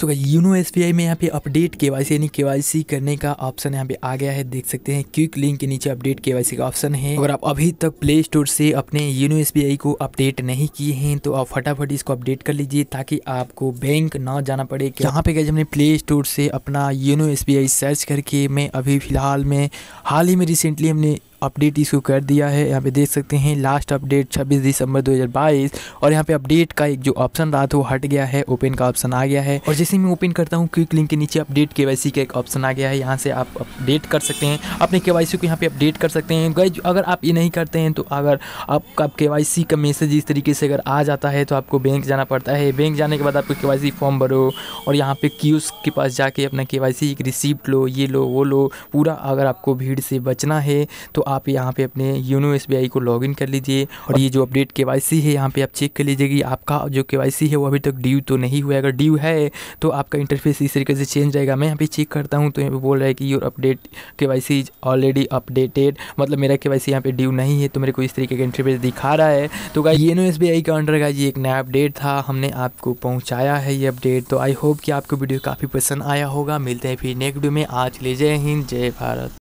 सो Uno S में यहाँ पे अपडेट के वाई सी यानी के वाई सी करने का ऑप्शन यहाँ पे आ गया है देख सकते हैं क्विक लिंक के नीचे अपडेट के वाई सी का ऑप्शन है अगर आप अभी तक प्ले स्टोर से अपने यूनो एस को अपडेट नहीं किए हैं तो आप फटाफट इसको अपडेट कर लीजिए ताकि आपको बैंक न जाना पड़े यहाँ पे गए हमने प्ले स्टोर से अपना यूनो एस सर्च करके मैं अभी फिलहाल में हाल ही में रिसेंटली हमने अपडेट इशू कर दिया है यहाँ पे देख सकते हैं लास्ट अपडेट 26 दिसंबर 2022 और यहाँ पे अपडेट का एक जो ऑप्शन रहा था वो हट गया है ओपन का ऑप्शन आ गया है और जैसे मैं ओपन करता हूँ क्विक लिंक के नीचे अपडेट के का एक ऑप्शन आ गया है यहाँ से आप अपडेट कर सकते हैं अपने के को यहाँ पे अपडेट कर सकते हैं गई अगर आप ये नहीं करते हैं तो अगर आपका के का मैसेज इस तरीके से अगर आ जाता है तो आपको बैंक जाना पड़ता है बैंक जाने के बाद आपको के फॉर्म भरो और यहाँ पे क्यूज के पास जाके अपना के एक रिसिप्ट लो ये लो वो लो पूरा अगर आपको भीड़ से बचना है तो आप यहाँ पे अपने योनो एस को लॉगिन कर लीजिए और ये जो अपडेट के है यहाँ पे आप चेक कर लीजिए कि आपका जो के है वो अभी तक ड्यू तो नहीं हुआ है अगर ड्यू है तो आपका इंटरफेस इस तरीके से चेंज रहेगा मैं यहाँ पे चेक करता हूँ तो यहाँ पे बोल रहा है कि your update K Y C is already updated मतलब मेरा के वाई सी यहाँ पे ड्यू नहीं है तो मेरे को इस तरीके का इंटरफेस दिखा रहा है तो क्या योनो एस का अंडर का ये एक नया अपडेट था हमने आपको पहुँचाया है ये अपडेट तो आई होप कि आपको वीडियो काफ़ी पसंद आया होगा मिलते हैं फिर नेक्स्ट वीडियो में आज ले जय हिंद जय भारत